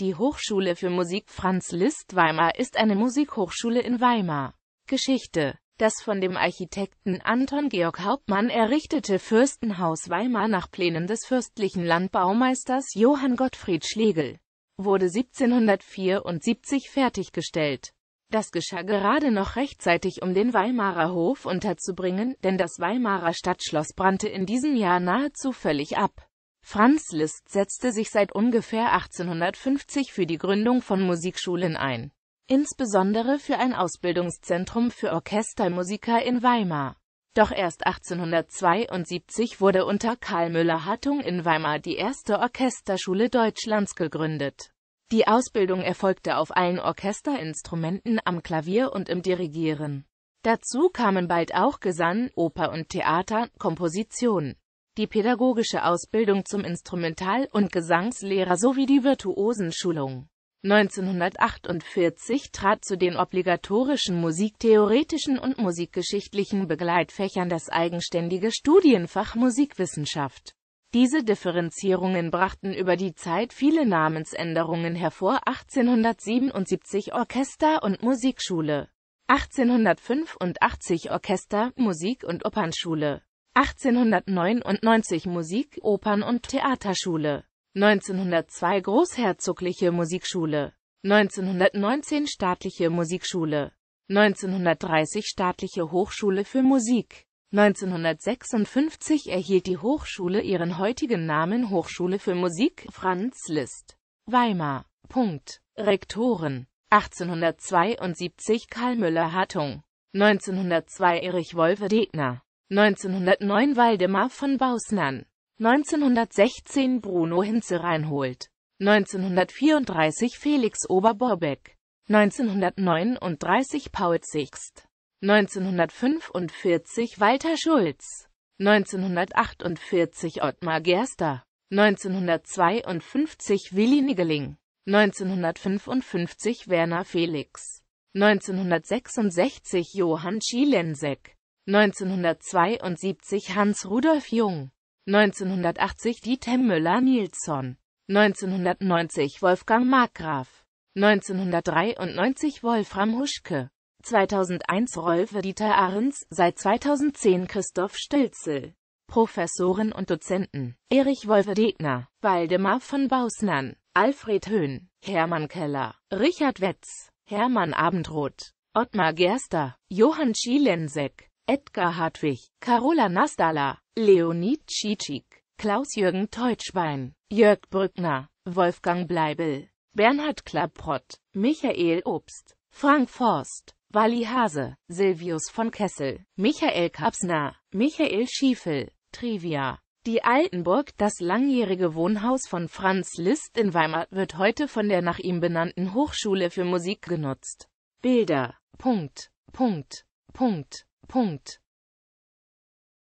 Die Hochschule für Musik Franz Liszt Weimar ist eine Musikhochschule in Weimar. Geschichte Das von dem Architekten Anton Georg Hauptmann errichtete Fürstenhaus Weimar nach Plänen des fürstlichen Landbaumeisters Johann Gottfried Schlegel wurde 1774 fertiggestellt. Das geschah gerade noch rechtzeitig, um den Weimarer Hof unterzubringen, denn das Weimarer Stadtschloss brannte in diesem Jahr nahezu völlig ab. Franz Liszt setzte sich seit ungefähr 1850 für die Gründung von Musikschulen ein, insbesondere für ein Ausbildungszentrum für Orchestermusiker in Weimar. Doch erst 1872 wurde unter Karl Müller-Hattung in Weimar die erste Orchesterschule Deutschlands gegründet. Die Ausbildung erfolgte auf allen Orchesterinstrumenten, am Klavier und im Dirigieren. Dazu kamen bald auch Gesang, Oper und Theater, Komposition die pädagogische Ausbildung zum Instrumental- und Gesangslehrer sowie die Virtuosenschulung. 1948 trat zu den obligatorischen musiktheoretischen und musikgeschichtlichen Begleitfächern das eigenständige Studienfach Musikwissenschaft. Diese Differenzierungen brachten über die Zeit viele Namensänderungen hervor 1877 Orchester und Musikschule, 1885 Orchester, Musik- und Opernschule 1899 Musik, Opern- und Theaterschule. 1902 Großherzogliche Musikschule. 1919 Staatliche Musikschule. 1930 Staatliche Hochschule für Musik. 1956 erhielt die Hochschule ihren heutigen Namen Hochschule für Musik Franz Liszt. Weimar. Punkt. Rektoren 1872 Karl müller Hartung. 1902 Erich Wolfe Degner 1909 Waldemar von Bausnan, 1916 Bruno Hinze Reinhold, 1934 Felix Oberborbeck, 1939 Paul Sixt, 1945 Walter Schulz, 1948 Ottmar Gerster, 1952 Willi Niggeling, 1955 Werner Felix, 1966 Johann Schielensek, 1972 Hans Rudolf Jung, 1980 Dieter Müller-Nilsson, 1990 Wolfgang Markgraf, 1993 Wolfram Huschke, 2001 Rolf Dieter Ahrens, seit 2010 Christoph Stölzel. Professoren und Dozenten Erich Wolfe Degner, Waldemar von Bausnan, Alfred Höhn, Hermann Keller, Richard Wetz, Hermann Abendroth, Ottmar Gerster, Johann Schielensek, Edgar Hartwig, Carola Nastala, Leonid Tschitschik, Klaus-Jürgen Teutschbein, Jörg Brückner, Wolfgang Bleibel, Bernhard Klapprott, Michael Obst, Frank Forst, Wally Hase, Silvius von Kessel, Michael Kapsner, Michael Schiefel, Trivia. Die Altenburg, das langjährige Wohnhaus von Franz Liszt in Weimar, wird heute von der nach ihm benannten Hochschule für Musik genutzt. Bilder. Punkt. Punkt. Punkt. Punkt